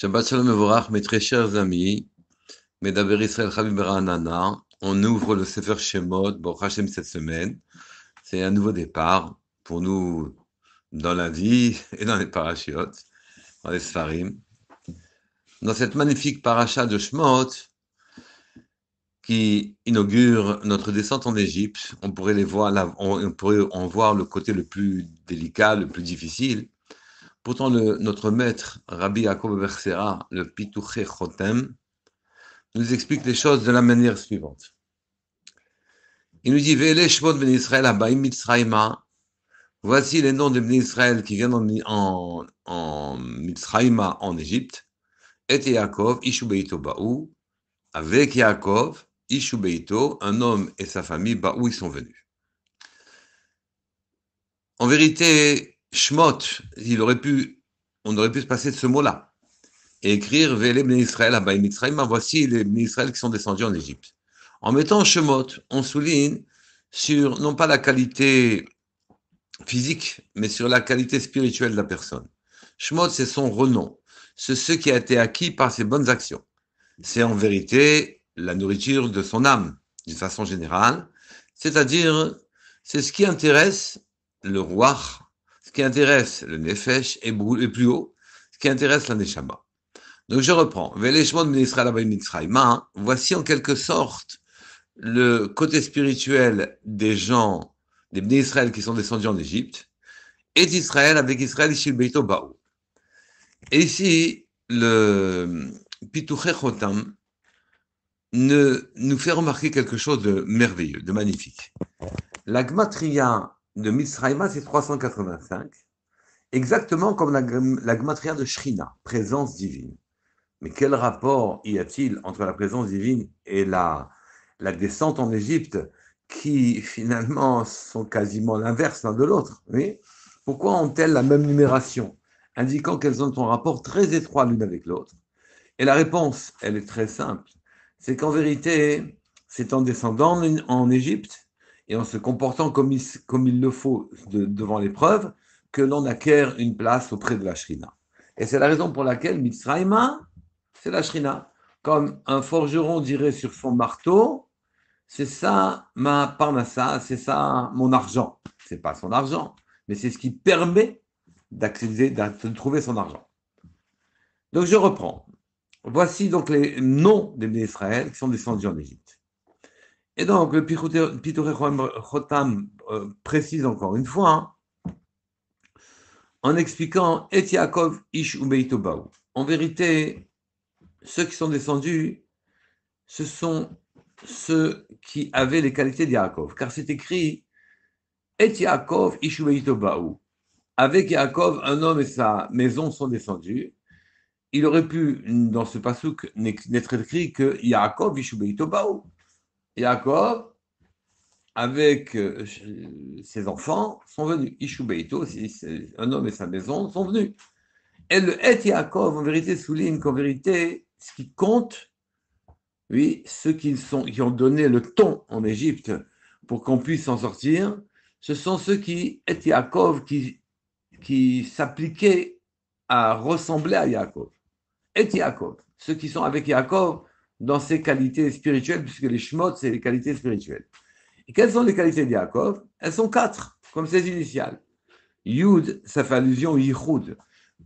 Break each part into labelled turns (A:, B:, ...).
A: Shabbat Shalom Evorach, mes très chers amis, Medaber Israël Ranana, on ouvre le Sefer Shemot, Baruch Hashem, cette semaine. C'est un nouveau départ pour nous dans la vie et dans les parachutes, dans les Sfarim. Dans cette magnifique paracha de Shemot, qui inaugure notre descente en Égypte, on pourrait, les voir, on pourrait en voir le côté le plus délicat, le plus difficile, Pourtant, notre maître, Rabbi Yaakov Bersera, le Pitouché Chotem, nous explique les choses de la manière suivante. Il nous dit ben Israël Voici les noms de l'Israël Israël qui viennent en, en, en en Égypte. Et Yaakov, Ishubeito Baou. Avec Yaakov, Ishubeito, un homme et sa famille, Baou, ils sont venus. En vérité, Shmot, il aurait pu, on aurait pu se passer de ce mot-là et écrire Vélé Ben Israël, Abaïm Mais voici les Ben qui sont descendus en Égypte. En mettant Shemot, on souligne sur non pas la qualité physique, mais sur la qualité spirituelle de la personne. Shemot, c'est son renom, c'est ce qui a été acquis par ses bonnes actions. C'est en vérité la nourriture de son âme, d'une façon générale, c'est-à-dire c'est ce qui intéresse le roi qui intéresse le Nefesh est plus haut, ce qui intéresse l'Aneshama. Donc je reprends. Ben hein, voici en quelque sorte le côté spirituel des gens, des Bnei Israël qui sont descendus en Égypte, et d'Israël avec Israël Et ici, le Pitouchechotam » Chotam ne nous fait remarquer quelque chose de merveilleux, de magnifique. La Gmatria de Mitzrayma, c'est 385, exactement comme la, la gmatria de Shrina, présence divine. Mais quel rapport y a-t-il entre la présence divine et la, la descente en Égypte, qui finalement sont quasiment l'inverse l'un de l'autre oui Pourquoi ont-elles la même numération, indiquant qu'elles ont un rapport très étroit l'une avec l'autre Et la réponse, elle est très simple, c'est qu'en vérité, c'est en descendant en Égypte et en se comportant comme il, le faut devant l'épreuve que l'on acquiert une place auprès de la Shrina. Et c'est la raison pour laquelle Mitzrayma, c'est la Shrina. Comme un forgeron dirait sur son marteau, c'est ça ma parnassa, c'est ça mon argent. C'est pas son argent, mais c'est ce qui permet d'accéder, de trouver son argent. Donc je reprends. Voici donc les noms des Israël qui sont descendus en Égypte. Et donc, le Chotam euh, précise encore une fois, hein, en expliquant Et Yaakov Ish En vérité, ceux qui sont descendus, ce sont ceux qui avaient les qualités d'Yaakov. Car c'est écrit Et Yaakov Avec Yaakov, un homme et sa maison sont descendus. Il aurait pu, dans ce pasouk, n'être écrit que Yaakov Ish Yaakov, avec euh, ses enfants, sont venus. Ishubeito, un homme et sa maison, sont venus. Et le Et Yaakov, en vérité, souligne qu'en vérité, ce qui compte, oui, ceux qui, sont, qui ont donné le ton en Égypte pour qu'on puisse s'en sortir, ce sont ceux qui, Et Yaakov, qui, qui s'appliquaient à ressembler à Yaakov. Et Yaakov, ceux qui sont avec Yaakov, dans ses qualités spirituelles, puisque les Shemot, c'est les qualités spirituelles. Et quelles sont les qualités de Yaakov Elles sont quatre, comme ses initiales. Yud, ça fait allusion au Yichud.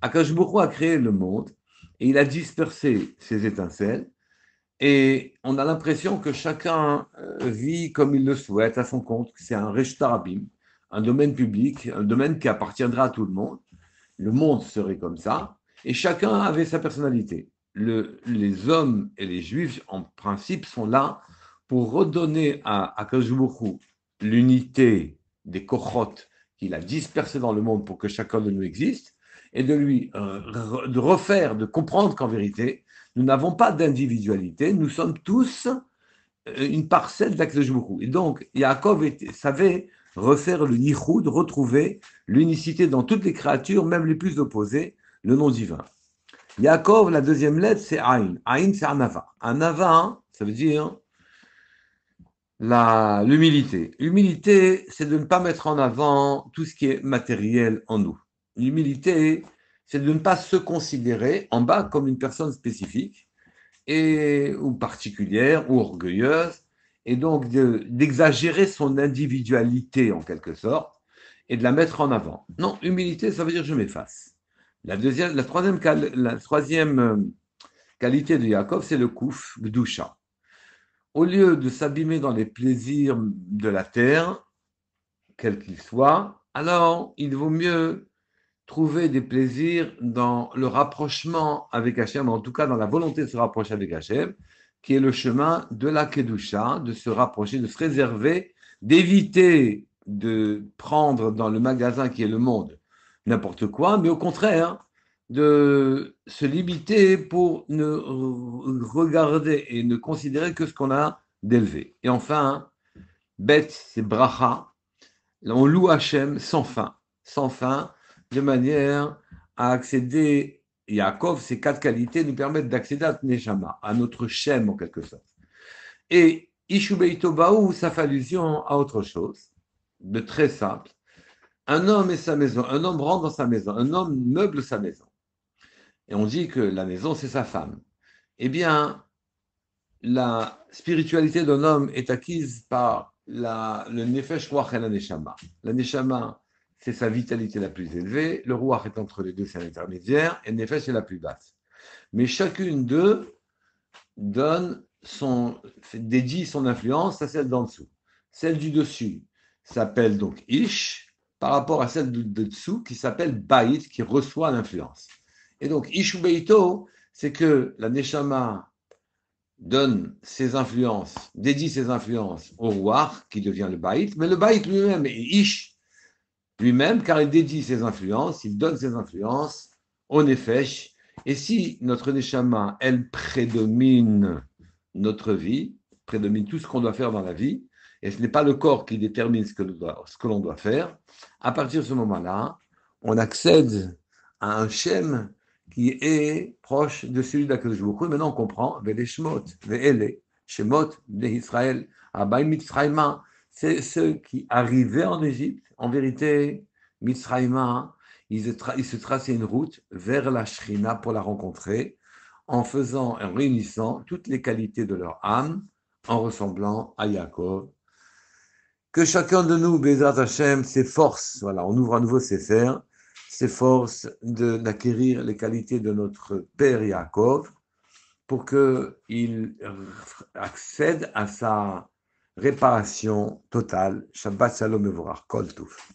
A: Akash a créé le monde et il a dispersé ses étincelles. Et on a l'impression que chacun euh, vit comme il le souhaite, à son compte. C'est un reshtarabim, un domaine public, un domaine qui appartiendra à tout le monde. Le monde serait comme ça. Et chacun avait sa personnalité les hommes et les juifs, en principe, sont là pour redonner à Akajuburu l'unité des cohortes qu'il a dispersées dans le monde pour que chacun de nous existe, et de lui euh, de refaire, de comprendre qu'en vérité, nous n'avons pas d'individualité, nous sommes tous euh, une parcelle d'Akajuburu. Et donc, Yaakov savait refaire le Nihoud, retrouver l'unicité dans toutes les créatures, même les plus opposées, le nom divin. Yakov, la deuxième lettre, c'est Aïn. Aïn, c'est Anava. Anava, ça veut dire l'humilité. L'humilité, c'est de ne pas mettre en avant tout ce qui est matériel en nous. L'humilité, c'est de ne pas se considérer en bas comme une personne spécifique et, ou particulière ou orgueilleuse, et donc d'exagérer son individualité en quelque sorte et de la mettre en avant. Non, humilité, ça veut dire je m'efface. La, deuxième, la, troisième, euh, qualité de Yaakov, c'est le kouf, le doucha. Au lieu de s'abîmer dans les plaisirs de la terre, quels qu'ils soient, alors il vaut mieux trouver des plaisirs dans le rapprochement avec Hachem, en tout cas dans la volonté de se rapprocher avec Hachem, qui est le chemin de la Kedusha, de se rapprocher, de se réserver, d'éviter de prendre dans le magasin qui est le monde n'importe quoi, mais au contraire, de se limiter pour ne regarder et ne considérer que ce qu'on a d'élevé. Et enfin, bête, c'est bracha. On loue Hachem sans fin, sans fin, de manière à accéder Yaakov, ces quatre qualités nous permettent d'accéder à Tnejama, à notre Shem en quelque sorte. Et Ishubeitobaou, ça fait allusion à autre chose, de très simple, un homme et sa maison, un homme rentre dans sa maison, un homme meuble sa maison. Et on dit que la maison, c'est sa femme. Eh bien, la spiritualité d'un homme est acquise par la, le nefesh ruach et la neshama. La neshama, c'est sa vitalité la plus élevée, le ruach est entre les deux, c'est l'intermédiaire, et le nefesh est la plus basse. Mais chacune d'eux donne son, dédie son influence à celle d'en dessous. Celle du dessus s'appelle donc Ish, par rapport à celle de, dessous qui s'appelle baït qui reçoit l'influence. Et donc, Ishubeito, c'est que la Neshama donne ses influences, dédie ses influences au roi qui devient le baït mais le baït lui-même est Ish lui-même, car il dédie ses influences, il donne ses influences au Nefesh. Et si notre Neshama, elle prédomine notre vie, prédomine tout ce qu'on doit faire dans la vie, et ce n'est pas le corps qui détermine ce que l'on doit, faire, à partir de ce moment-là, on accède à un Shem qui est proche de celui d'Akadosh Maintenant, on comprend, les shemot, shemot Israël, abay c'est ceux qui arrivaient en Égypte, en vérité, Mitzrayma, ils, ils se traçaient une route vers la Shrina pour la rencontrer, en faisant, en réunissant toutes les qualités de leur âme, en ressemblant à Yaakov que chacun de nous, Bézat Hachem, s'efforce, voilà, on ouvre à nouveau ses fers, s'efforce d'acquérir les qualités de notre Père Yaakov pour qu'il accède à sa réparation totale. Shabbat Shalom et Kol Touf.